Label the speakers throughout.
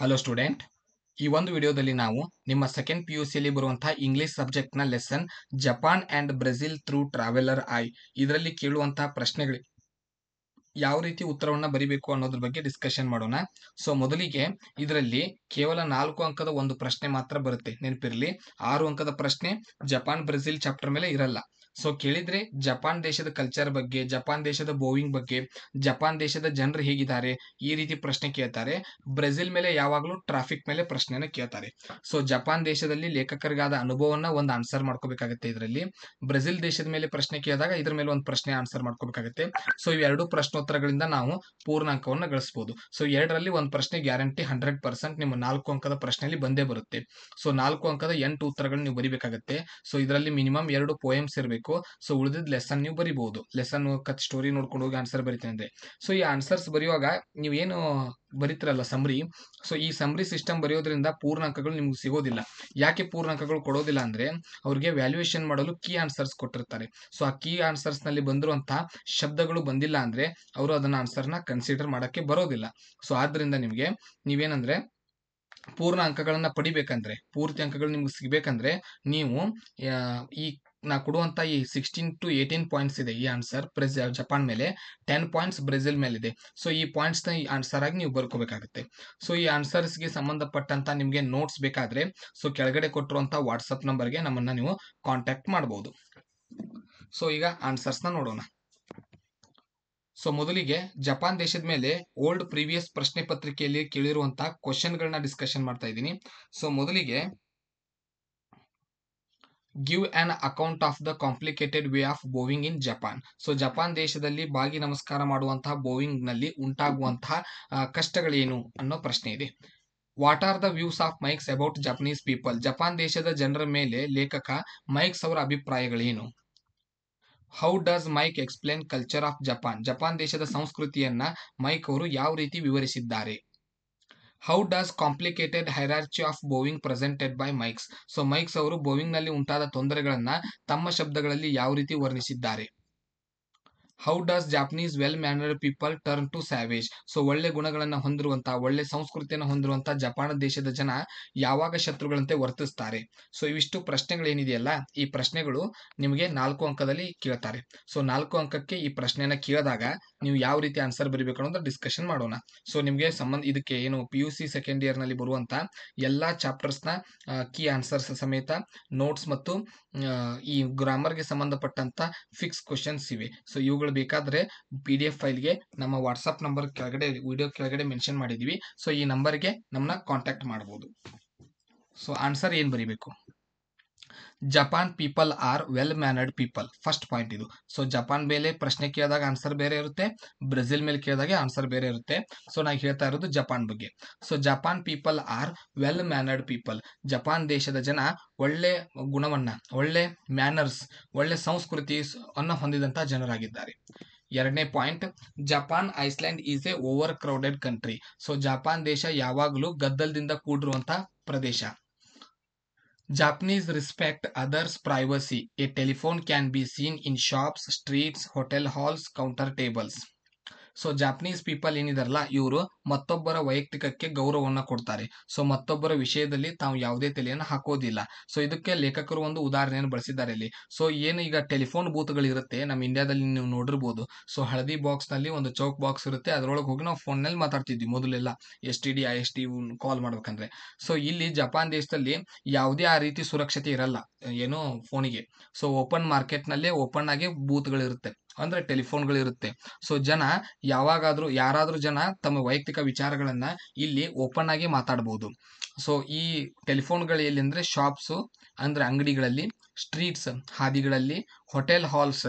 Speaker 1: Hello student ಈ ಒಂದು ವಿಡಿಯೋದಲ್ಲಿ ನಾವು ನಿಮ್ಮ ಸೆಕೆಂಡ್ ಪಿ ಯು ಸಿಯಲ್ಲಿ ಬರುವಂತಹ ಇಂಗ್ಲಿಷ್ ಸಬ್ಜೆಕ್ಟ್ನ lesson Japan and Brazil through traveller eye ಇದರಲ್ಲಿ ಕೇಳುವಂತಹ ಪ್ರಶ್ನೆಗಳಿಗೆ ಯಾವ ರೀತಿ ಉತ್ತರವನ್ನು ಬರಿಬೇಕು ಅನ್ನೋದ್ರ ಬಗ್ಗೆ ಡಿಸ್ಕಷನ್ ಮಾಡೋಣ ಸೊ ಮೊದಲಿಗೆ ಇದರಲ್ಲಿ ಕೇವಲ ನಾಲ್ಕು ಅಂಕದ ಒಂದು ಪ್ರಶ್ನೆ ಮಾತ್ರ ಬರುತ್ತೆ ನೆನಪಿರಲಿ ಆರು ಅಂಕದ ಪ್ರಶ್ನೆ ಜಪಾನ್ ಬ್ರೆಜಿಲ್ ಚಾಪ್ಟರ್ ಮೇಲೆ ಇರಲ್ಲ ಸೊ ಕೇಳಿದ್ರೆ ಜಪಾನ್ ದೇಶದ ಕಲ್ಚರ್ ಬಗ್ಗೆ ಜಪಾನ್ ದೇಶದ ಬೋವಿಂಗ್ ಬಗ್ಗೆ ಜಪಾನ್ ದೇಶದ ಜನರು ಹೇಗಿದ್ದಾರೆ ಈ ರೀತಿ ಪ್ರಶ್ನೆ ಕೇಳ್ತಾರೆ ಬ್ರೆಜಿಲ್ ಮೇಲೆ ಯಾವಾಗಲೂ ಟ್ರಾಫಿಕ್ ಮೇಲೆ ಪ್ರಶ್ನೆನ ಕೇಳ್ತಾರೆ ಸೊ ಜಪಾನ್ ದೇಶದಲ್ಲಿ ಲೇಖಕರಿಗಾದ ಅನುಭವನ ಒಂದು ಆನ್ಸರ್ ಮಾಡ್ಕೋಬೇಕಾಗುತ್ತೆ ಇದರಲ್ಲಿ ಬ್ರೆಜಿಲ್ ದೇಶದ ಮೇಲೆ ಪ್ರಶ್ನೆ ಕೇಳಿದಾಗ ಇದ್ರ ಮೇಲೆ ಒಂದು ಪ್ರಶ್ನೆ ಆನ್ಸರ್ ಮಾಡ್ಕೋಬೇಕಾಗುತ್ತೆ ಸೊ ಇವೆರಡು ಪ್ರಶ್ನೋತ್ತರಗಳಿಂದ ನಾವು ಪೂರ್ಣಾಂಕವನ್ನು ಗಳಿಸಬಹುದು ಸೊ ಎರಡರಲ್ಲಿ ಒಂದು ಪ್ರಶ್ನೆ ಗ್ಯಾರಂಟಿ ಹಂಡ್ರೆಡ್ ಪರ್ಸೆಂಟ್ ನಿಮ್ಮ ನಾಲ್ಕು ಅಂಕದ ಪ್ರಶ್ನೆಯಲ್ಲಿ ಬಂದೇ ಬರುತ್ತೆ ಸೊ ನಾಲ್ಕು ಅಂಕದ ಎಂಟು ಉತ್ತರಗಳು ನೀವು ಬರಿಬೇಕಾಗುತ್ತೆ ಸೊ ಇದರಲ್ಲಿ ಮಿನಿಮಮ್ ಎರಡು ಪೋಯಮ್ಸ್ ಇರಬೇಕು ಸೊ ಉಳಿದಿದ್ದ ಲೆಸನ್ ನೀವು ಬರಿಬಹುದು ಲೆಸನ್ ಕತ್ ಸ್ಟೋರಿ ನೋಡ್ಕೊಂಡು ಹೋಗಿ ಆನ್ಸರ್ ಬರಿತೇನೆ ಸೊ ಈ ಆನ್ಸರ್ಸ್ ಬರೆಯುವಾಗ ನೀವೇನು ಬರೀತಿರಲ್ಲ ಸಮ್ರಿ ಸೊ ಈ ಸಮ್ರಿ ಸಿಸ್ಟಮ್ ಬರೆಯೋದ್ರಿಂದ ಅಂಕಗಳು ನಿಮ್ಗೆ ಸಿಗೋದಿಲ್ಲ ಯಾಕೆ ಪೂರ್ಣ ಅಂಕಗಳು ಕೊಡೋದಿಲ್ಲ ಅಂದ್ರೆ ಅವ್ರಿಗೆ ವ್ಯಾಲ್ಯೂಯೇಷನ್ ಮಾಡಲು ಕೀ ಆನ್ಸರ್ಸ್ ಕೊಟ್ಟಿರ್ತಾರೆ ಸೊ ಆ ಕೀ ಆನ್ಸರ್ಸ್ ನಲ್ಲಿ ಬಂದಿರುವಂತಹ ಶಬ್ದಗಳು ಬಂದಿಲ್ಲ ಅಂದ್ರೆ ಅವರು ಅದನ್ನು ಆನ್ಸರ್ನ ಕನ್ಸಿಡರ್ ಮಾಡಕ್ಕೆ ಬರೋದಿಲ್ಲ ಸೊ ಆದ್ದರಿಂದ ನಿಮಗೆ ನೀವೇನಂದ್ರೆ ಪೂರ್ಣ ಅಂಕಗಳನ್ನು ಪಡಿಬೇಕಂದ್ರೆ ಪೂರ್ತಿ ಅಂಕಗಳು ನಿಮ್ಗೆ ಸಿಗಬೇಕಂದ್ರೆ ನೀವು ಈ ನಾ ಕೊಡುವಂತ ಈ ಸಿಕ್ಸ್ಟೀನ್ ಟು ಏಯ್ಟೀನ್ ಪಾಯಿಂಟ್ಸ್ ಇದೆ ಈ ಆನ್ಸರ್ ಬ್ರೆಜ್ ಜಪಾನ್ ಮೇಲೆ ಟೆನ್ ಪಾಯಿಂಟ್ಸ್ ಬ್ರೆಜಿಲ್ ಇದೆ ಸೊ ಈ ಪಾಯಿಂಟ್ಸ್ನ ಈ ಆನ್ಸರ್ ಆಗಿ ನೀವು ಬರ್ಕೋಬೇಕಾಗುತ್ತೆ ಸೊ ಈ ಆನ್ಸರ್ಸ್ಗೆ ಸಂಬಂಧಪಟ್ಟಂಥ ನಿಮಗೆ ನೋಟ್ಸ್ ಬೇಕಾದರೆ ಸೊ ಕೆಳಗಡೆ ಕೊಟ್ಟಿರುವಂಥ ವಾಟ್ಸಪ್ ನಂಬರ್ಗೆ ನಮ್ಮನ್ನು ನೀವು ಕಾಂಟ್ಯಾಕ್ಟ್ ಮಾಡ್ಬೋದು ಸೊ ಈಗ ಆನ್ಸರ್ಸ್ನ ನೋಡೋಣ ಸೊ ಮೊದಲಿಗೆ ಜಪಾನ್ ದೇಶದ ಮೇಲೆ ಓಲ್ಡ್ ಪ್ರೀವಿಯಸ್ ಪ್ರಶ್ನೆ ಪತ್ರಿಕೆಯಲ್ಲಿ ಕೇಳಿರುವಂತಹ ಕ್ವಶನ್ಗಳನ್ನ ಡಿಸ್ಕಷನ್ ಮಾಡ್ತಾ ಇದ್ದೀನಿ ಸೊ ಮೊದಲಿಗೆ give an account of the complicated way of bowing in Japan so Japan ದೇಶದಲ್ಲಿ ಬಾಗಿ ನಮಸ್ಕಾರ ಮಾಡುವಂತಹ ಬೋವಿಂಗ್ನಲ್ಲಿ ನಲ್ಲಿ ಉಂಟಾಗುವಂತಹ ಕಷ್ಟಗಳೇನು ಅನ್ನೋ ಪ್ರಶ್ನೆ ಇದೆ what are the views of Mikes about Japanese people Japan ದೇಶದ ಜನರ ಮೇಲೆ ಲೇಖಕ ಮೈಕ್ಸ್ ಅವರ ಅಭಿಪ್ರಾಯಗಳೇನು how does Mike explain culture of Japan Japan ದೇಶದ ಸಂಸ್ಕೃತಿಯನ್ನ ಮೈಕ್ ಅವರು ಯಾವ ರೀತಿ ವಿವರಿಸಿದ್ದಾರೆ how does complicated hierarchy of bowing presented by Mikes so Mikes ಅವರು ಬೋವಿಂಗ್ನಲ್ಲಿ ಉಂಟಾದ ತೊಂದರೆಗಳನ್ನು ತಮ್ಮ ಶಬ್ದಗಳಲ್ಲಿ ಯಾವ ರೀತಿ ವರ್ಣಿಸಿದ್ದಾರೆ how does Japanese well mannered people turn to savage so ಒಳ್ಳೆ ಗುಣಗಳನ್ನು ಹೊಂದಿರುವಂತಹ ಒಳ್ಳೆ ಸಂಸ್ಕೃತಿಯನ್ನು ಹೊಂದಿರುವಂತಹ ಜಪಾನ್ ದೇಶದ ಜನ ಯಾವಾಗ ಶತ್ರುಗಳಂತೆ ವರ್ತಿಸ್ತಾರೆ ಸೊ ಇವಿಷ್ಟು ಪ್ರಶ್ನೆಗಳೇನಿದೆಯಲ್ಲ ಈ ಪ್ರಶ್ನೆಗಳು ನಿಮಗೆ ನಾಲ್ಕು ಅಂಕದಲ್ಲಿ ಕೇಳ್ತಾರೆ ಸೊ ನಾಲ್ಕು ಅಂಕಕ್ಕೆ ಈ ಪ್ರಶ್ನೆಯನ್ನ ಕೇಳಿದಾಗ ನೀವು ಯಾವ ರೀತಿ ಆನ್ಸರ್ ಬರೀಬೇಕು ಅನ್ನೋದು ಡಿಸ್ಕಷನ್ ಮಾಡೋಣ ಸೊ ನಿಮಗೆ ಸಂಬಂಧ ಇದಕ್ಕೆ ಏನು P U C second year ನಲ್ಲಿ ಬರುವಂತ ಎಲ್ಲಾ ಚಾಪ್ಟರ್ಸ್ ನ ಕೀ ಆನ್ಸರ್ಸ್ ಸಮೇತ ನೋಟ್ಸ್ ಮತ್ತು ಈ ಗ್ರಾಮರ್ಗೆ ಸಂಬಂಧಪಟ್ಟಂತ ಫಿಕ್ಸ್ ಕ್ವಶನ್ಸ್ ಇವೆ ಸೊ ಇವುಗಳ ಬೇಕಾದ್ರೆ ಬೇಕಾದರೆ ಪಿ ಡಿ ಎಫ್ ಫೈಲ್ಗೆ ನಮ್ಮ ವಾಟ್ಸಪ್ ನಂಬರ್ ಕೆಳಗಡೆ ವಿಡಿಯೋ ಕೆಳಗಡೆ ಮೆನ್ಷನ್ ಮಾಡಿದ್ದೀವಿ ಸೊ ಈ ನಂಬರ್ಗೆ ನಮ್ಮನ್ನ ಕಾಂಟ್ಯಾಕ್ಟ್ ಮಾಡ್ಬೋದು ಸೊ ಆನ್ಸರ್ ಏನು ಬರೀಬೇಕು Japan people are well mannered people first point ಇದು ಸೊ ಜಪಾನ್ ಮೇಲೆ ಪ್ರಶ್ನೆ ಕೇಳಿದಾಗ ಆನ್ಸರ್ ಬೇರೆ ಇರುತ್ತೆ ಬ್ರೆಜಿಲ್ ಮೇಲೆ ಕೇಳಿದಾಗ ಆನ್ಸರ್ ಬೇರೆ ಇರುತ್ತೆ ಸೊ ನಾನು ಹೇಳ್ತಾ ಇರೋದು ಜಪಾನ್ ಬಗ್ಗೆ so Japan people are well mannered people Japan ದೇಶದ ಜನ ಒಳ್ಳೆ ಗುಣವನ್ನ ಒಳ್ಳೆ ಮ್ಯಾನರ್ಸ್ ಒಳ್ಳೆ ಸಂಸ್ಕೃತಿ ಅನ್ನು ಹೊಂದಿದಂತಹ ಜನರಾಗಿದ್ದಾರೆ ಎರಡನೇ point Japan island is a overcrowded country so Japan ದೇಶ ಯಾವಾಗಲೂ ಗದ್ದಲದಿಂದ ಕೂಡಿರುವಂತಹ ಪ್ರದೇಶ Japanese respect others' privacy. A telephone can be seen in shops, streets, hotel halls, counter tables. So Japanese people ಏನಿದಾರಲ್ಲ ಇವರು ಮತ್ತೊಬ್ಬರ ವೈಯಕ್ತಿಕಕ್ಕೆ ಗೌರವವನ್ನು ಕೊಡ್ತಾರೆ ಸೊ ಮತ್ತೊಬ್ಬರ ವಿಷಯದಲ್ಲಿ ತಾವು ಯಾವುದೇ ತಲೆಯನ್ನು ಹಾಕೋದಿಲ್ಲ ಸೊ ಇದಕ್ಕೆ ಲೇಖಕರು ಒಂದು ಉದಾಹರಣೆಯನ್ನು ಬಳಸಿದ್ದಾರೆ ಇಲ್ಲಿ ಸೊ ಏನು ಈಗ ಟೆಲಿಫೋನ್ ಬೂತ್ಗಳಿರುತ್ತೆ ನಮ್ಮ ಇಂಡಿಯಾದಲ್ಲಿ ನೀವು ನೋಡಿರ್ಬೋದು ಸೊ ಹಳದಿ ಬಾಕ್ಸ್ನಲ್ಲಿ ಒಂದು ಚೌಕ್ ಬಾಕ್ಸ್ ಇರುತ್ತೆ ಅದರೊಳಗೆ ಹೋಗಿ ನಾವು ಫೋನ್ನಲ್ಲಿ ಮಾತಾಡ್ತಿದ್ವಿ ಮೊದಲೆಲ್ಲ S T D I S T call ಮಾಡ್ಬೇಕಂದ್ರೆ ಸೊ ಇಲ್ಲಿ ಜಪಾನ್ ದೇಶದಲ್ಲಿ ಯಾವುದೇ ಆ ರೀತಿ ಸುರಕ್ಷತೆ ಇರಲ್ಲ ಏನು ಫೋನಿಗೆ ಸೊ ಓಪನ್ ಮಾರ್ಕೆಟ್ನಲ್ಲೇ ಓಪನ್ ಆಗಿ ಬೂತ್ಗಳಿರುತ್ತೆ ಅಂದರೆ ಟೆಲಿಫೋನ್ಗಳಿರುತ್ತೆ ಸೊ ಜನ ಯಾವಾಗಾದರೂ ಯಾರಾದರೂ ಜನ ತಮ್ಮ ವೈಯಕ್ತಿಕ ವಿಚಾರಗಳನ್ನು ಇಲ್ಲಿ ಓಪನ್ ಆಗಿ ಮಾತಾಡಬಹುದು ಸೊ ಈ ಟೆಲಿಫೋನ್ಗಳು ಎಲ್ಲಿ ಅಂದ್ರೆ ಶಾಪ್ಸು ಅಂದ್ರೆ ಅಂಗಡಿಗಳಲ್ಲಿ ಸ್ಟ್ರೀಟ್ಸ್ ಹಾದಿಗಳಲ್ಲಿ ಹೋಟೆಲ್ ಹಾಲ್ಸ್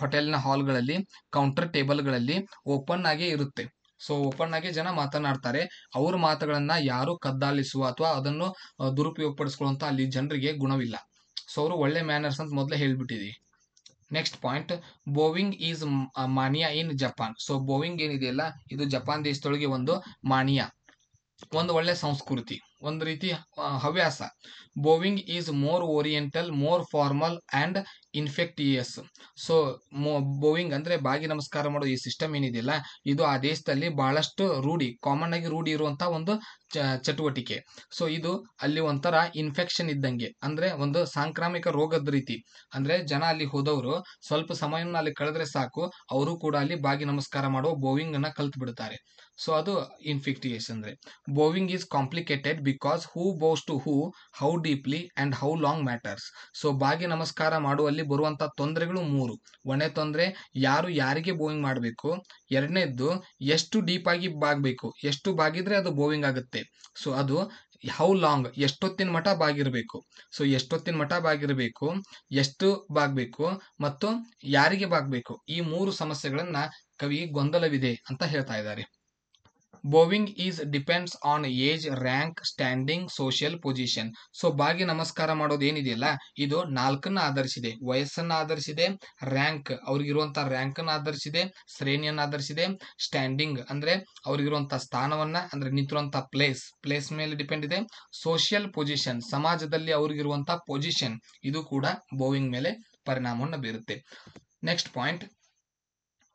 Speaker 1: ಹೋಟೆಲ್ನ ಹಾಲ್ಗಳಲ್ಲಿ ಕೌಂಟರ್ ಟೇಬಲ್ಗಳಲ್ಲಿ ಓಪನ್ ಆಗಿ ಇರುತ್ತೆ ಸೊ ಓಪನ್ ಆಗಿ ಜನ ಮಾತನಾಡ್ತಾರೆ ಅವ್ರ ಮಾತುಗಳನ್ನ ಯಾರು ಕದ್ದಾಲಿಸುವ ಅಥವಾ ಅದನ್ನು ದುರುಪಯೋಗ ಪಡಿಸ್ಕೊಳ್ಳುವಂತ ಅಲ್ಲಿ ಜನರಿಗೆ ಗುಣವಿಲ್ಲ ಸೊ ಅವರು ಒಳ್ಳೆ ಮ್ಯಾನರ್ಸ್ ಅಂತ ಮೊದಲೇ ಹೇಳ್ಬಿಟ್ಟಿದೀವಿ next point bowing is mania in Japan so bowing ಏನಿದೆಯಲ್ಲ ಇದು ಜಪಾನ್ ದೇಶದೊಳಗೆ ಒಂದು ಮಾನಿಯಾ ಒಂದು ಒಳ್ಳೆ ಸಂಸ್ಕೃತಿ ಒಂದು ರೀತಿ ಹವ್ಯಾಸ bowing is more oriental more formal and infectious so ಮೋ ಬೋವಿಂಗ್ ಅಂದರೆ ಬಾಗಿ ನಮಸ್ಕಾರ ಮಾಡೋ ಈ ಸಿಸ್ಟಮ್ ಏನಿದೆಯಲ್ಲ ಇದು ಆ ದೇಶದಲ್ಲಿ ಭಾಳಷ್ಟು ರೂಢಿ ಕಾಮನ್ ಆಗಿ ರೂಢಿ ಇರುವಂಥ ಒಂದು ಚಟುವಟಿಕೆ ಸೊ ಇದು ಅಲ್ಲಿ ಒಂಥರ ಇನ್ಫೆಕ್ಷನ್ ಇದ್ದಂಗೆ ಅಂದರೆ ಒಂದು ಸಾಂಕ್ರಾಮಿಕ ರೋಗದ ರೀತಿ ಅಂದರೆ ಜನ ಅಲ್ಲಿ ಹೋದವರು ಸ್ವಲ್ಪ ಸಮಯವನ್ನು ಅಲ್ಲಿ ಕಳೆದ್ರೆ ಸಾಕು ಅವರು ಕೂಡ ಅಲ್ಲಿ ಬಾಗಿ ನಮಸ್ಕಾರ ಮಾಡುವ ಬೋವಿಂಗನ್ನು ಕಲ್ತು ಬಿಡ್ತಾರೆ ಸೊ ಅದು ಇನ್ಫೆಕ್ಟಿಯಸ್ ಅಂದರೆ bowing is complicated because who bows to who how deeply and how long matters so ಬಾಗಿ ನಮಸ್ಕಾರ ಮಾಡುವಲ್ಲಿ ಬರುವಂತಹ ಬರುವಂತ ತೊಂದರೆಗಳು ಮೂರು ಒಣೆ ತೊಂದರೆ ಯಾರು ಯಾರಿಗೆ ಬೋವಿಂಗ್ ಮಾಡಬೇಕು ಎರಡನೇದ್ದು ಎಷ್ಟು ಡೀಪ್ ಆಗಿ ಬಾಗಬೇಕು ಎಷ್ಟು ಬಾಗಿದ್ರೆ ಅದು ಬೋವಿಂಗ್ ಆಗುತ್ತೆ ಸೊ ಅದು ಹೌ ಲಾಂಗ್ ಎಷ್ಟೊತ್ತಿನ ಮಠ ಬಾಗಿರಬೇಕು ಸೊ ಎಷ್ಟೊತ್ತಿನ ಮಠ ಬಾಗಿರಬೇಕು ಎಷ್ಟು ಬಾಗಬೇಕು ಮತ್ತು ಯಾರಿಗೆ ಬಾಗಬೇಕು ಈ ಮೂರು ಸಮಸ್ಯೆಗಳನ್ನು ಕವಿ ಗೊಂದಲವಿದೆ ಅಂತ ಹೇಳ್ತಾ ಇದ್ದಾರೆ bowing is depends on age rank standing social position so ಬಾಗಿ ನಮಸ್ಕಾರ ಮಾಡೋದು ಏನಿದೆಯಲ್ಲ ಇದು ನಾಲ್ಕನ್ನ ಆಧರಿಸಿದೆ ವಯಸ್ಸನ್ನು ಆಧರಿಸಿದೆ ರ್ಯಾಂಕ್ ಅವ್ರಿಗಿರುವಂತಹ ರ್ಯಾಂಕ್ ಆಧರಿಸಿದೆ ಶ್ರೇಣಿಯನ್ನು ಆಧರಿಸಿದೆ ಸ್ಟ್ಯಾಂಡಿಂಗ್ ಅಂದ್ರೆ ಅವ್ರಿಗಿರುವಂತಹ ಸ್ಥಾನವನ್ನ ಅಂದ್ರೆ ನಿಂತಿರುವಂತಹ ಪ್ಲೇಸ್ ಪ್ಲೇಸ್ ಮೇಲೆ ಡಿಪೆಂಡ್ ಇದೆ ಸೋಷಿಯಲ್ ಪೊಸಿಷನ್ ಸಮಾಜದಲ್ಲಿ ಅವ್ರಿಗಿರುವಂತಹ ಪೊಸಿಷನ್ ಇದು ಕೂಡ ಬೋವಿಂಗ್ ಮೇಲೆ ಪರಿಣಾಮವನ್ನು ಬೀರುತ್ತೆ next point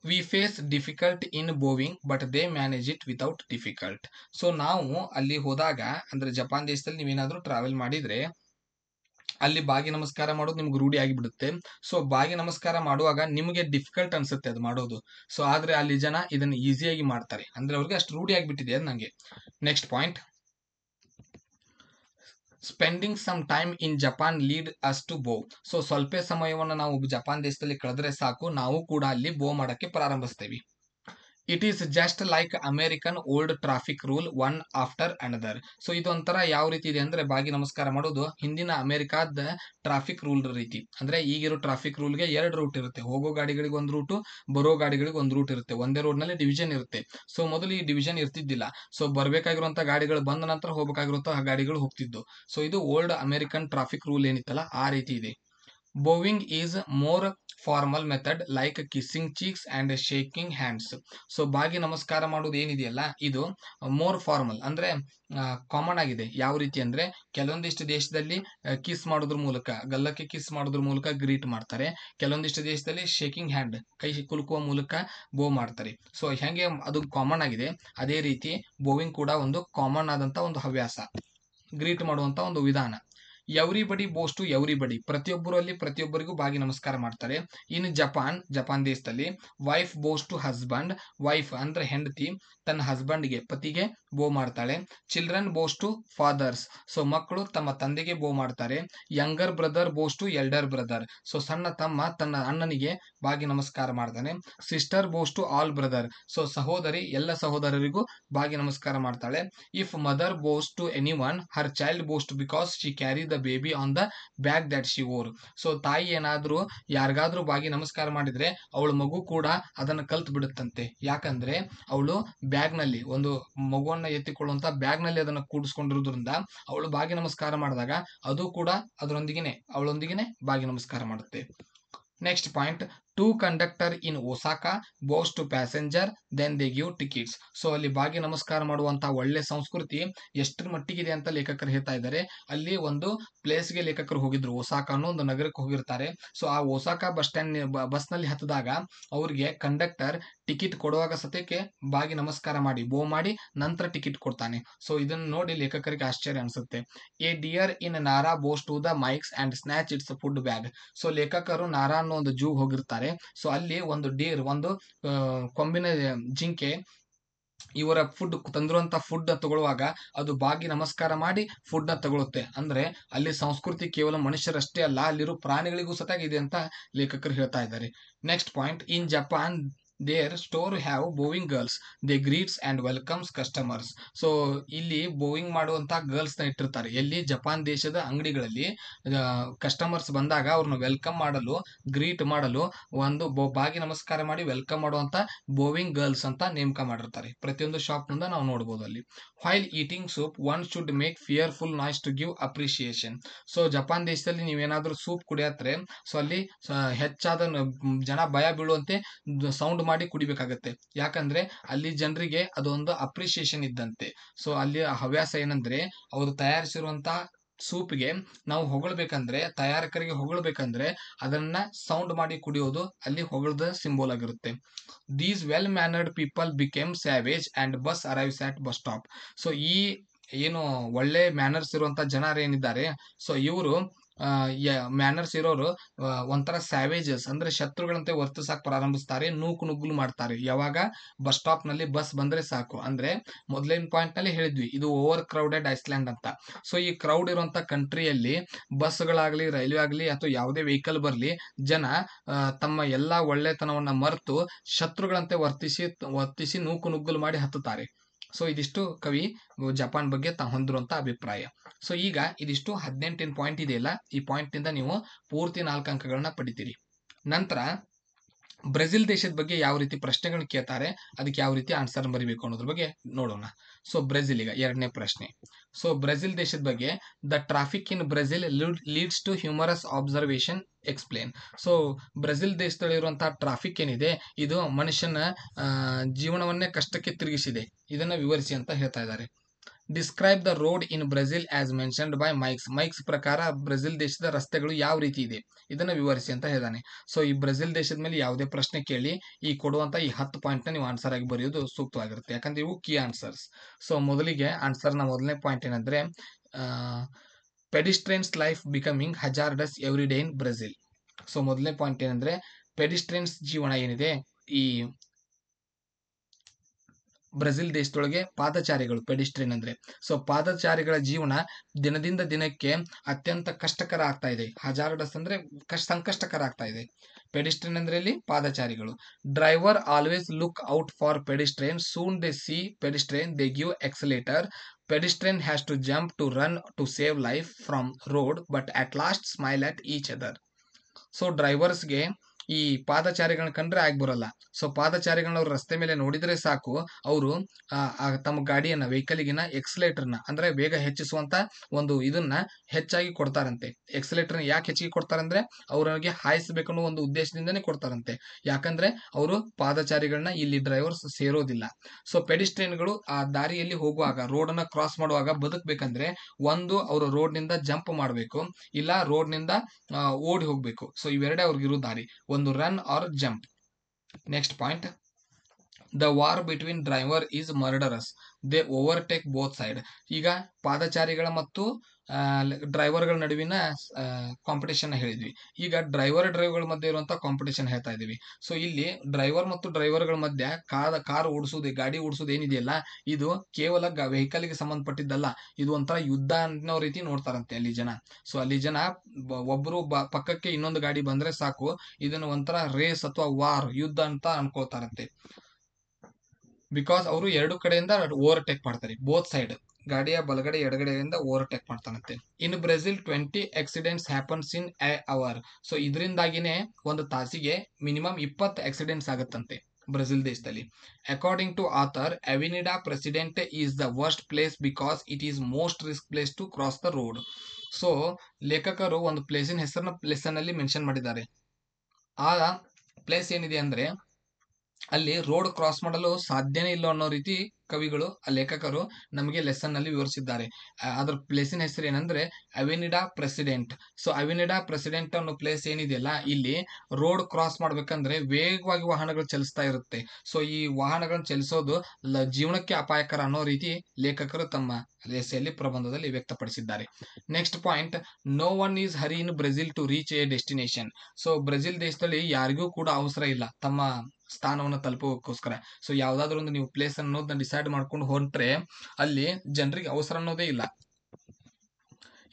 Speaker 1: we face difficult in bowing but they manage it without difficult so ನಾವು ಅಲ್ಲಿ ಹೋದಾಗ ಅಂದ್ರೆ ಜಪಾನ್ ದೇಶದಲ್ಲಿ ನೀವೇನಾದರೂ ಟ್ರಾವೆಲ್ ಮಾಡಿದ್ರೆ ಅಲ್ಲಿ ಬಾಗಿ ನಮಸ್ಕಾರ ಮಾಡೋದು ನಿಮ್ಗೆ ರೂಢಿ ಆಗಿಬಿಡುತ್ತೆ ಸೊ ಬಾಗಿ ನಮಸ್ಕಾರ ಮಾಡುವಾಗ ನಿಮಗೆ ಡಿಫಿಕಲ್ಟ್ ಅನ್ಸುತ್ತೆ ಅದು ಮಾಡೋದು ಸೊ ಆದರೆ ಅಲ್ಲಿ ಜನ ಇದನ್ನು ಈಸಿಯಾಗಿ ಮಾಡ್ತಾರೆ ಅಂದರೆ ಅವ್ರಿಗೆ ಅಷ್ಟು ರೂಢಿ ಆಗಿಬಿಟ್ಟಿದೆ ಅದು ನನಗೆ next point spending some time in Japan lead us to bow so ಸ್ವಲ್ಪ ಸಮಯವನ್ನು ನಾವು ಜಪಾನ್ ದೇಶದಲ್ಲಿ ಕಳೆದ್ರೆ ಸಾಕು ನಾವು ಕೂಡ ಅಲ್ಲಿ ಬೋ ಮಾಡೋಕ್ಕೆ ಪ್ರಾರಂಭಿಸ್ತೇವೆ it is just like American old traffic rule one after another so ಇದೊಂಥರ ಯಾವ ರೀತಿ ಇದೆ ಅಂದ್ರೆ ಬಾಗಿ ನಮಸ್ಕಾರ ಮಾಡೋದು ಹಿಂದಿನ ಅಮೆರಿಕಾದ ಟ್ರಾಫಿಕ್ ರೂಲ್ ರೀತಿ ಅಂದ್ರೆ ಈಗಿರೋ ಟ್ರಾಫಿಕ್ ರೂಲ್ ಗೆ ಎರಡು ರೂಟ್ ಇರುತ್ತೆ ಹೋಗೋ ಗಾಡಿಗಳಿಗೆ ಒಂದು ರೂಟು ಬರೋ ಗಾಡಿಗಳಿಗೆ ಒಂದು ರೂಟ್ ಇರುತ್ತೆ ಒಂದೇ ನಲ್ಲಿ ಡಿವಿಷನ್ ಇರುತ್ತೆ ಸೊ ಮೊದಲು ಈ ಡಿವಿಷನ್ ಇರ್ತಿದ್ದಿಲ್ಲ ಸೊ ಬರಬೇಕಾಗಿರುವಂತಹ ಗಾಡಿಗಳು ಬಂದ ನಂತರ ಹೋಗಬೇಕಾಗಿರುವಂತಹ ಗಾಡಿಗಳು ಹೋಗ್ತಿದ್ದು ಸೊ ಇದು ಓಲ್ಡ್ ಅಮೆರಿಕನ್ ಟ್ರಾಫಿಕ್ ರೂಲ್ ಏನಿತ್ತಲ್ಲ ಆ ರೀತಿ ಇದೆ bowing is more formal method like kissing cheeks and shaking hands so ಬಾಗಿ ನಮಸ್ಕಾರ ಮಾಡೋದು ಏನಿದೆಯಲ್ಲ ಇದು ಮೋರ್ ಫಾರ್ಮಲ್ ಅಂದರೆ ಕಾಮನ್ ಆಗಿದೆ ಯಾವ ರೀತಿ ಅಂದರೆ ಕೆಲವೊಂದಿಷ್ಟು ದೇಶದಲ್ಲಿ ಕಿಸ್ ಮಾಡೋದ್ರ ಮೂಲಕ ಗಲ್ಲಕ್ಕೆ ಕಿಸ್ ಮಾಡೋದ್ರ ಮೂಲಕ ಗ್ರೀಟ್ ಮಾಡ್ತಾರೆ ಕೆಲವೊಂದಿಷ್ಟು ದೇಶದಲ್ಲಿ ಶೇಕಿಂಗ್ ಹ್ಯಾಂಡ್ ಕೈ ಕುಲುಕುವ ಮೂಲಕ ಬೋ ಮಾಡ್ತಾರೆ ಸೊ ಹೆಂಗೆ ಅದು ಕಾಮನ್ ಆಗಿದೆ ಅದೇ ರೀತಿ ಬೋವಿಂಗ್ ಕೂಡ ಒಂದು ಕಾಮನ್ ಆದಂಥ ಒಂದು ಹವ್ಯಾಸ ಗ್ರೀಟ್ ಮಾಡುವಂಥ ಒಂದು ವಿಧಾನ ಎವ್ರಿ ಬಡಿ ಬೋಸ್ ಟು ಎವ್ರಿ ಬಡಿ ಪ್ರತಿಯೊಬ್ಬರಲ್ಲಿ ಪ್ರತಿಯೊಬ್ಬರಿಗೂ ಬಾಗಿ ನಮಸ್ಕಾರ ಮಾಡ್ತಾರೆ ಇನ್ ಜಪಾನ್ ಜಪಾನ್ ದೇಶದಲ್ಲಿ wife bows to husband wife ಅಂದ್ರೆ ಹೆಂಡತಿ ತನ್ನ ಹಸ್ಬೆಂಡ್ಗೆ ಪತಿಗೆ ಬೋ ಮಾಡ್ತಾಳೆ children bows to fathers so ಮಕ್ಕಳು ತಮ್ಮ ತಂದೆಗೆ ಬೋ ಮಾಡ್ತಾರೆ younger brother bows to elder brother so ಸಣ್ಣ ತಮ್ಮ ತನ್ನ ಅಣ್ಣನಿಗೆ ಬಾಗಿ ನಮಸ್ಕಾರ ಮಾಡ್ತಾನೆ sister bows to all brother so ಸಹೋದರಿ ಎಲ್ಲ ಸಹೋದರರಿಗೂ ಬಾಗಿ ನಮಸ್ಕಾರ ಮಾಡ್ತಾಳೆ if mother bows to any her child bows to because she carry the baby on the bag that she wore so ತಾಯಿ ಏನಾದರೂ ಯಾರಿಗಾದ್ರೂ ಬಾಗಿ ನಮಸ್ಕಾರ ಮಾಡಿದರೆ ಅವಳ ಮಗು ಕೂಡ ಅದನ್ನು ಕಲ್ತು ಬಿಡುತ್ತಂತೆ ಯಾಕಂದರೆ ಅವಳು ಬ್ಯಾಗ್ನಲ್ಲಿ ಒಂದು ಮಗುವನ್ನು ಎತ್ತಿಕೊಳ್ಳುವಂಥ ಬ್ಯಾಗ್ನಲ್ಲಿ ಅದನ್ನು ಕೂಡಿಸ್ಕೊಂಡಿರೋದ್ರಿಂದ ಅವಳು ಬಾಗಿ ನಮಸ್ಕಾರ ಮಾಡಿದಾಗ ಅದು ಕೂಡ ಅದರೊಂದಿಗೆ ಅವಳೊಂದಿಗೆ ಬಾಗಿ ನಮಸ್ಕಾರ ಮಾಡುತ್ತೆ next point two conductor in Osaka bows to passenger then they give tickets so ಅಲ್ಲಿ ಬಾಗಿ ನಮಸ್ಕಾರ ಮಾಡುವಂತಹ ಒಳ್ಳೆ ಸಂಸ್ಕೃತಿ ಎಷ್ಟರ ಮಟ್ಟಿಗಿದೆ ಅಂತ ಲೇಖಕರು ಹೇಳ್ತಾ ಇದ್ದಾರೆ ಅಲ್ಲಿ ಒಂದು ಗೆ ಲೇಖಕರು ಹೋಗಿದ್ರು ಓಸಾಕ ಅನ್ನೋ ಒಂದು ನಗರಕ್ಕೆ ಹೋಗಿರ್ತಾರೆ ಸೊ ಆ ಒಸಾಕ ಬಸ್ ಸ್ಟ್ಯಾಂಡ್ ಬಸ್ನಲ್ಲಿ ಹತ್ತಿದಾಗ ಅವ್ರಿಗೆ ಕಂಡಕ್ಟರ್ ಟಿಕೆಟ್ ಕೊಡುವಾಗ ಸತ್ಯಕ್ಕೆ ಬಾಗಿ ನಮಸ್ಕಾರ ಮಾಡಿ ಬೋ ಮಾಡಿ ನಂತರ ಟಿಕೆಟ್ ಕೊಡ್ತಾನೆ ಸೊ ಇದನ್ನು ನೋಡಿ ಲೇಖಕರಿಗೆ ಆಶ್ಚರ್ಯ ಅನಿಸುತ್ತೆ a deer in Nara bows to the Mikes and snatch its food bag so ಲೇಖಕರು ನಾರಾ ಅನ್ನೋ ಒಂದು ಜೂ ಹೋಗಿರ್ತಾರೆ ಮಾಡಿದ್ದಾರೆ ಸೊ ಅಲ್ಲಿ ಒಂದು ಡೀರ್ ಒಂದು ಕೊಂಬಿನ ಜಿಂಕೆ ಇವರ ಫುಡ್ ತಂದಿರುವಂತ ಫುಡ್ ತಗೊಳ್ಳುವಾಗ ಅದು ಬಾಗಿ ನಮಸ್ಕಾರ ಮಾಡಿ ಫುಡ್ ನ ತಗೊಳುತ್ತೆ ಅಂದ್ರೆ ಅಲ್ಲಿ ಸಂಸ್ಕೃತಿ ಕೇವಲ ಮನುಷ್ಯರಷ್ಟೇ ಅಲ್ಲ ಅಲ್ಲಿರೋ ಪ್ರಾಣಿಗಳಿಗೂ ಸತಾಗಿದೆ ಅಂತ ಲೇಖಕರು ಹೇಳ್ತಾ ಇದ್ದಾರೆ next point in Japan there store have bowing girls they greets and welcomes customers so ಇಲ್ಲಿ ಬೋವಿಂಗ್ ಮಾಡುವಂಥ ಗರ್ಲ್ಸ್ನ ಇಟ್ಟಿರ್ತಾರೆ ಎಲ್ಲಿ ಜಪಾನ್ ದೇಶದ ಅಂಗಡಿಗಳಲ್ಲಿ ಕಸ್ಟಮರ್ಸ್ ಬಂದಾಗ ಅವ್ರನ್ನ ವೆಲ್ಕಮ್ ಮಾಡಲು ಗ್ರೀಟ್ ಮಾಡಲು ಒಂದು ಬಾಗಿ ನಮಸ್ಕಾರ ಮಾಡಿ ವೆಲ್ಕಮ್ ಮಾಡುವಂಥ ಬೋವಿಂಗ್ ಗರ್ಲ್ಸ್ ಅಂತ ನೇಮಕ ಮಾಡಿರ್ತಾರೆ ಪ್ರತಿಯೊಂದು ಶಾಪ್ ಶಾಪ್ನಿಂದ ನಾವು ನೋಡಬಹುದು ಅಲ್ಲಿ while eating soup one should make fearful noise to give appreciation so Japan ದೇಶದಲ್ಲಿ ನೀವೇನಾದರೂ ಸೂಪ್ ಕುಡಿಯತ್ರೆ ಸೊ ಅಲ್ಲಿ ಹೆಚ್ಚಾದ ಜನ ಭಯ ಬೀಳುವಂತೆ ಸೌಂಡ್ ಮಾಡಿ ಕುಡಿಬೇಕಾಗತ್ತೆ ಯಾಕಂದ್ರೆ ಅಲ್ಲಿ ಜನರಿಗೆ ಅದೊಂದು ಅಪ್ರಿಶಿಯೇಷನ್ ಇದ್ದಂತೆ ಸೊ ಅಲ್ಲಿ ಹವ್ಯಾಸ ಏನಂದ್ರೆ ಅವರು ತಯಾರಿಸಿರುವಂತಹ ಸೂಪ್ಗೆ ನಾವು ಹೊಗಳ್ಬೇಕಂದ್ರೆ ತಯಾರಕರಿಗೆ ಹೊಗಳ್ಬೇಕಂದ್ರೆ ಅದನ್ನ ಸೌಂಡ್ ಮಾಡಿ ಕುಡಿಯೋದು ಅಲ್ಲಿ ಹೊಗಳದ ಸಿಂಬೋಲ್ ಆಗಿರುತ್ತೆ these well mannered people became savage and bus arrives at bus stop so ಈ ಏನು ಒಳ್ಳೆ ಮ್ಯಾನರ್ಸ್ ಇರುವಂತ ಜನರು ಏನಿದ್ದಾರೆ ಸೊ ಇವರು ಮ್ಯಾನರ್ಸ್ ಇರೋರು ಒಂಥರ ಸ್ಯಾವೇಜಸ್ ಅಂದ್ರೆ ಶತ್ರುಗಳಂತೆ ವರ್ತಿಸಾಕ ಪ್ರಾರಂಭಿಸ್ತಾರೆ ನೂಕು ನುಗ್ಗಲು ಮಾಡ್ತಾರೆ ಯಾವಾಗ ಬಸ್ ಸ್ಟಾಪ್ ನಲ್ಲಿ ಬಸ್ ಬಂದ್ರೆ ಸಾಕು ಅಂದ್ರೆ ಮೊದಲಿನ ಪಾಯಿಂಟ್ ನಲ್ಲಿ ಹೇಳಿದ್ವಿ ಇದು ಓವರ್ ಕ್ರೌಡೆಡ್ ಐಸ್ಲ್ಯಾಂಡ್ ಅಂತ ಸೊ ಈ ಕ್ರೌಡ್ ಇರುವಂತಹ ಕಂಟ್ರಿಯಲ್ಲಿ ಬಸ್ಗಳಾಗಲಿ ರೈಲ್ವೆ ಆಗಲಿ ಅಥವಾ ಯಾವುದೇ ವೆಹಿಕಲ್ ಬರಲಿ ಜನ ತಮ್ಮ ಎಲ್ಲಾ ಒಳ್ಳೆತನವನ್ನ ಮರೆತು ಶತ್ರುಗಳಂತೆ ವರ್ತಿಸಿ ವರ್ತಿಸಿ ನೂಕು ನುಗ್ಗಲು ಮಾಡಿ ಹತ್ತುತ್ತಾರೆ ಸೊ ಇದಿಷ್ಟು ಕವಿ ಜಪಾನ್ ಬಗ್ಗೆ ತ ಹೊಂದಿರುವಂಥ ಅಭಿಪ್ರಾಯ ಸೊ ಈಗ ಇದಿಷ್ಟು ಹದಿನೆಂಟಿನ ಪಾಯಿಂಟ್ ಇದೆಯಲ್ಲ ಈ ನಿಂದ ನೀವು ಪೂರ್ತಿ ನಾಲ್ಕು ಅಂಕಗಳನ್ನ ಪಡಿತೀರಿ ನಂತರ ಬ್ರೆಜಿಲ್ ದೇಶದ ಬಗ್ಗೆ ಯಾವ ರೀತಿ ಪ್ರಶ್ನೆಗಳನ್ನ ಕೇಳ್ತಾರೆ ಅದಕ್ಕೆ ಯಾವ ರೀತಿ ಆನ್ಸರ್ ಬರೀಬೇಕು ಅನ್ನೋದ್ರ ಬಗ್ಗೆ ನೋಡೋಣ ಸೊ ಬ್ರೆಜಿಲ್ ಈಗ ಎರಡನೇ ಪ್ರಶ್ನೆ ಸೊ ಬ್ರೆಜಿಲ್ ದೇಶದ ಬಗ್ಗೆ the traffic in Brazil leads to humorous observation explain so Brazil ದೇಶದಲ್ಲಿರುವಂತಹ ಟ್ರಾಫಿಕ್ ಏನಿದೆ ಇದು ಮನುಷ್ಯನ ಜೀವನವನ್ನೇ ಕಷ್ಟಕ್ಕೆ ತಿರುಗಿಸಿದೆ ಇದನ್ನು ವಿವರಿಸಿ ಅಂತ ಹೇಳ್ತಾ ಇದ್ದಾರೆ describe the road in Brazil as mentioned by Mikes Mikes ಪ್ರಕಾರ ಬ್ರೆಜಿಲ್ ದೇಶದ ರಸ್ತೆಗಳು ಯಾವ ರೀತಿ ಇದೆ ಇದನ್ನು ವಿವರಿಸಿ ಅಂತ ಹೇಳಿದಾನೆ ಸೊ ಈ ಬ್ರೆಜಿಲ್ ದೇಶದ ಮೇಲೆ ಯಾವುದೇ ಪ್ರಶ್ನೆ ಕೇಳಿ ಈ ಕೊಡುವಂಥ ಈ ಹತ್ತು ಪಾಯಿಂಟ್ನ ನೀವು ಆನ್ಸರ್ ಆಗಿ ಬರೆಯೋದು ಸೂಕ್ತವಾಗಿರುತ್ತೆ ಯಾಕಂದ್ರೆ ಇವು ಕೀ ಆನ್ಸರ್ಸ್ ಸೊ ಮೊದಲಿಗೆ ಆನ್ಸರ್ ನ ಮೊದಲನೇ ಪಾಯಿಂಟ್ ಏನಂದರೆ pedestrians life becoming hazardous every day in Brazil so ಮೊದಲನೇ ಪಾಯಿಂಟ್ ಏನಂದರೆ ಪೆಡಿಸ್ಟ್ರೇನ್ಸ್ ಜೀವನ ಏನಿದೆ ಈ ಬ್ರೆಜಿಲ್ ದೇಶದೊಳಗೆ ಪಾದಚಾರಿಗಳು ಪೆಡಿಸ್ಟ್ರಿನ್ ಅಂದರೆ ಸೊ ಪಾದಚಾರಿಗಳ ಜೀವನ ದಿನದಿಂದ ದಿನಕ್ಕೆ ಅತ್ಯಂತ ಕಷ್ಟಕರ ಆಗ್ತಾ ಇದೆ ಹಜಾರ್ಡಸ್ ಅಂದರೆ ಕಷ್ಟ ಸಂಕಷ್ಟಕರ ಆಗ್ತಾ ಇದೆ ಪೆಡಿಸ್ಟ್ರಿನ್ ಅಂದ್ರೆ ಇಲ್ಲಿ ಪಾದಚಾರಿಗಳು driver always look out for pedestrian soon they see pedestrian they give accelerator pedestrian has to jump to run to save life from road but at last smile at each other so ಡ್ರೈವರ್ಸ್ಗೆ ಈ ಪಾದಚಾರಿಗಳನ್ನ ಕಂಡ್ರೆ ಆಗಿ ಬರಲ್ಲ so ಪಾದಚಾರಿಗಳನ್ನ ಅವ್ರು ರಸ್ತೆ ಮೇಲೆ ನೋಡಿದ್ರೆ ಸಾಕು ಅವರು ತಮ್ಮ ಗಾಡಿಯನ್ನ ವೆಹಿಕಲ್ಗಿನ ಎಕ್ಸಲೇಟರ್ನ ಅಂದ್ರೆ ಬೇಗ ಹೆಚ್ಚಿಸುವಂತ ಒಂದು ಇದನ್ನ ಹೆಚ್ಚಾಗಿ ಕೊಡ್ತಾರಂತೆ ಎಕ್ಸಲೇಟರ್ನ ಯಾಕೆ ಹೆಚ್ಚಿಗೆ ಕೊಡ್ತಾರಂದ್ರೆ ಅವ್ರಿಗೆ ಹಾಯಿಸಬೇಕು ಅನ್ನೋ ಒಂದು ಉದ್ದೇಶದಿಂದನೇ ಕೊಡ್ತಾರಂತೆ ಯಾಕಂದ್ರೆ ಅವರು ಪಾದಚಾರಿಗಳನ್ನ ಇಲ್ಲಿ ಡ್ರೈವರ್ಸ್ ಸೇರೋದಿಲ್ಲ ಸೊ ಪೆಡಿಸ್ಟ್ರೇನ್ಗಳು ಆ ದಾರಿಯಲ್ಲಿ ಹೋಗುವಾಗ ರೋಡ್ ಅನ್ನ ಕ್ರಾಸ್ ಮಾಡುವಾಗ ಬದುಕಬೇಕಂದ್ರೆ ಒಂದು ಅವರು ರೋಡ್ ನಿಂದ ಜಂಪ್ ಮಾಡಬೇಕು ಇಲ್ಲ ರೋಡ್ ನಿಂದ ಓಡಿ ಹೋಗ್ಬೇಕು ಸೊ ಇವೆರಡೇ ಅವ್ರಿಗೆ ಇರೋ ದಾರಿ ಒಂದು run or jump next point the war between driver is murderous they overtake both side ಈಗ ಪಾದಚಾರಿಗಳ ಮತ್ತು ಡ್ರೈವರ್ಗಳ ನಡುವಿನ ಕಾಂಪಿಟೇಷನ್ ಹೇಳಿದ್ವಿ ಈಗ ಡ್ರೈವರ್ ಡ್ರೈವ್ಗಳ ಮಧ್ಯೆ ಇರುವಂತಹ ಕಾಂಪಿಟೇಷನ್ ಹೇಳ್ತಾ ಇದ್ದೀವಿ ಸೊ ಇಲ್ಲಿ ಡ್ರೈವರ್ ಮತ್ತು ಡ್ರೈವರ್ಗಳ ಮಧ್ಯೆ ಕಾರ್ ಕಾರ್ ಓಡಿಸೋದು ಗಾಡಿ ಓಡಿಸೋದು ಏನಿದೆಯಲ್ಲ ಇದು ಕೇವಲ ವೆಹಿಕಲ್ಗೆ ಸಂಬಂಧಪಟ್ಟಿದ್ದಲ್ಲ ಇದು ಒಂಥರ ಯುದ್ಧ ಅನ್ನೋ ರೀತಿ ನೋಡ್ತಾರಂತೆ ಅಲ್ಲಿ ಜನ ಸೊ ಅಲ್ಲಿ ಜನ ಒಬ್ಬರು ಪಕ್ಕಕ್ಕೆ ಇನ್ನೊಂದು ಗಾಡಿ ಬಂದರೆ ಸಾಕು ಇದನ್ನು ಒಂಥರ ರೇಸ್ ಅಥವಾ ವಾರ್ ಯುದ್ಧ ಅಂತ ಅನ್ಕೋತಾರಂತೆ ಬಿಕಾಸ್ ಅವರು ಎರಡು ಕಡೆಯಿಂದ ಓವರ್ಟೇಕ್ ಮಾಡ್ತಾರೆ ಬೋತ್ ಸೈಡ್ ಗಾಡಿಯ ಬಲಗಡೆ ಎಡಗಡೆಯಿಂದ ಓವರ್ಟೇಕ್ ಮಾಡ್ತಾನಂತೆ in Brazil twenty accidents happens in a hour so ಇದರಿಂದಾಗಿನೇ ಒಂದು ತಾಸಿಗೆ ಮಿನಿಮಮ್ ಇಪ್ಪತ್ತು ಆಕ್ಸಿಡೆಂಟ್ಸ್ ಆಗುತ್ತಂತೆ ಬ್ರೆಜಿಲ್ ದೇಶದಲ್ಲಿ according to author Avenida President is the worst place because it is most risk place to cross the road so ಲೇಖಕರು ಒಂದು ಪ್ಲೇಸಿನ ಹೆಸರನ್ನ ಪ್ಲೇಸನಲ್ಲಿ mention ಮಾಡಿದ್ದಾರೆ ಆ ಪ್ಲೇಸ್ ಏನಿದೆ ಅಂದರೆ ಅಲ್ಲಿ ರೋಡ್ ಕ್ರಾಸ್ ಮಾಡಲು ಸಾಧ್ಯನೇ ಇಲ್ಲ ಅನ್ನೋ ರೀತಿ ಕವಿಗಳು ಆ ಲೇಖಕರು ನಮಗೆ ಲೆಸನ್ ವಿವರಿಸಿದ್ದಾರೆ ಅದರ ಪ್ಲೇಸಿನ ಹೆಸರು ಏನಂದ್ರೆ Avenida President so Avenida President ಅನ್ನೋ ಪ್ಲೇಸ್ ಏನಿದೆಯಲ್ಲ ಇಲ್ಲಿ ರೋಡ್ ಕ್ರಾಸ್ ಮಾಡ್ಬೇಕಂದ್ರೆ ವೇಗವಾಗಿ ವಾಹನಗಳು ಚಲಿಸ್ತಾ ಇರುತ್ತೆ ಸೊ ಈ ವಾಹನಗಳನ್ನು ಚಲಿಸೋದು ಜೀವನಕ್ಕೆ ಅಪಾಯಕರ ಅನ್ನೋ ರೀತಿ ಲೇಖಕರು ತಮ್ಮ ಲೇಸೆಯಲ್ಲಿ ಪ್ರಬಂಧದಲ್ಲಿ ವ್ಯಕ್ತಪಡಿಸಿದ್ದಾರೆ next point no one is hurry in Brazil to reach a destination so Brazil ದೇಶದಲ್ಲಿ ಯಾರಿಗೂ ಕೂಡ ಅವಸರ ಇಲ್ಲ ತಮ್ಮ ಸ್ಥಾನವನ್ನು ತಲುಪೋಕ್ಕೋಸ್ಕರ ಸೊ ಯಾವ್ದಾದ್ರು ಒಂದು ನೀವು ಪ್ಲೇಸ್ ಅನ್ನೋದನ್ನ ಡಿಸೈಡ್ ಮಾಡ್ಕೊಂಡು ಹೊಂಟ್ರೆ ಅಲ್ಲಿ ಜನರಿಗೆ ಅವಸರ ಅನ್ನೋದೇ ಇಲ್ಲ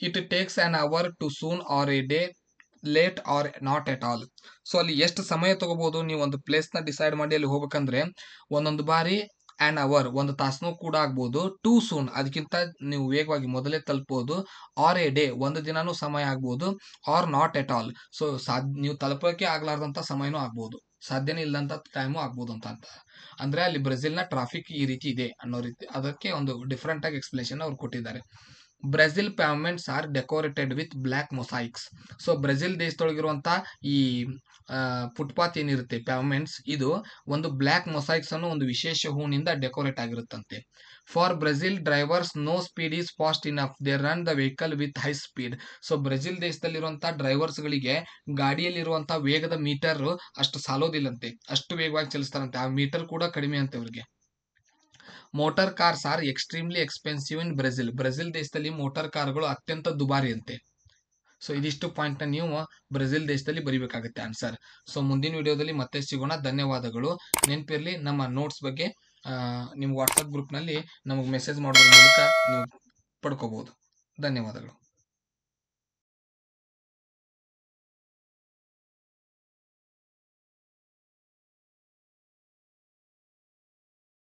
Speaker 1: it takes an hour to soon or a day late or not at all so ಅಲ್ಲಿ ಎಷ್ಟು ಸಮಯ ತಗೋಬಹುದು ನೀವು ಒಂದು ನ ಡಿಸೈಡ್ ಮಾಡಿ ಅಲ್ಲಿ ಹೋಗ್ಬೇಕಂದ್ರೆ ಒಂದೊಂದು ಬಾರಿ ಆನ್ ಅವರ್ ಒಂದು ತಾಸನೂ ಕೂಡ ಆಗ್ಬೋದು ಟೂ ಸೂನ್ ಅದಕ್ಕಿಂತ ನೀವು ವೇಗವಾಗಿ ಮೊದಲೇ ತಲುಪಬಹುದು ಆರ್ ಎ ಡೇ ಒಂದು ದಿನಾನೂ ಸಮಯ ಆಗ್ಬೋದು or not at all so ಸಾ ನೀವು ತಲುಪೋಕೆ ಆಗ್ಲಾರ್ದಂಥ ಸಮಯನೂ ಆಗ್ಬೋದು ಸಾಧ್ಯನೇ ಇಲ್ಲದಂತ ಟೈಮು ಆಗ್ಬೋದು ಅಂತ ಅಂತ ಅಂದ್ರೆ ಅಲ್ಲಿ ನ ಟ್ರಾಫಿಕ್ ಈ ರೀತಿ ಇದೆ ಅನ್ನೋ ರೀತಿ ಅದಕ್ಕೆ ಒಂದು ಆಗಿ ಎಕ್ಸ್ಪ್ಲೇಷನ್ ಅವ್ರು ಕೊಟ್ಟಿದ್ದಾರೆ Brazil pavements are decorated with black mosaics so Brazil ದೇಶದೊಳಗಿರುವಂಥ ಈ ಫುಟ್ಪಾತ್ ಏನಿರುತ್ತೆ ಪ್ಯಾಮೆಂಟ್ಸ್ ಇದು ಒಂದು ಬ್ಲ್ಯಾಕ್ ಮೊಸಾಯಿಕ್ಸ್ ಅನ್ನು ಒಂದು ವಿಶೇಷ ಹೂನಿಂದ ಡೆಕೋರೇಟ್ ಆಗಿರುತ್ತಂತೆ for Brazil drivers no speed is fast in they run the vehicle with high speed so Brazil ದೇಶದಲ್ಲಿರುವಂಥ ಡ್ರೈವರ್ಸ್ಗಳಿಗೆ ಗಾಡಿಯಲ್ಲಿರುವಂಥ ವೇಗದ ಮೀಟರ್ ಅಷ್ಟು ಸಾಲೋದಿಲ್ಲಂತೆ ಅಷ್ಟು ವೇಗವಾಗಿ ಚಲಿಸ್ತಾರಂತೆ ಆ ಮೀಟರ್ ಕೂಡ ಕಡಿಮೆ ಅಂತೆ ಅವರಿಗೆ motor cars are extremely expensive in Brazil Brazil ದೇಶದಲ್ಲಿ ಮೋಟಾರ್ ಕಾರ್ಗಳು ಅತ್ಯಂತ ದುಬಾರಿ ಅಂತೆ ಸೊ ಇದಿಷ್ಟು ಪಾಯಿಂಟ್ನ ನೀವು ಬ್ರೆಜಿಲ್ ದೇಶದಲ್ಲಿ ಬರಿಬೇಕಾಗುತ್ತೆ ಆನ್ಸರ್ ಸೊ ಮುಂದಿನ ವಿಡಿಯೋದಲ್ಲಿ ಮತ್ತೆ ಸಿಗೋಣ ಧನ್ಯವಾದಗಳು ನೆನಪಿರಲಿ ನಮ್ಮ ನೋಟ್ಸ್ ಬಗ್ಗೆ ನಿಮ್ಮ ವಾಟ್ಸಪ್ ಗ್ರೂಪ್ನಲ್ಲಿ ನಮಗೆ ಮೆಸೇಜ್ ಮಾಡೋದ್ರ ಮೂಲಕ ನೀವು ಪಡ್ಕೋಬೋದು ಧನ್ಯವಾದಗಳು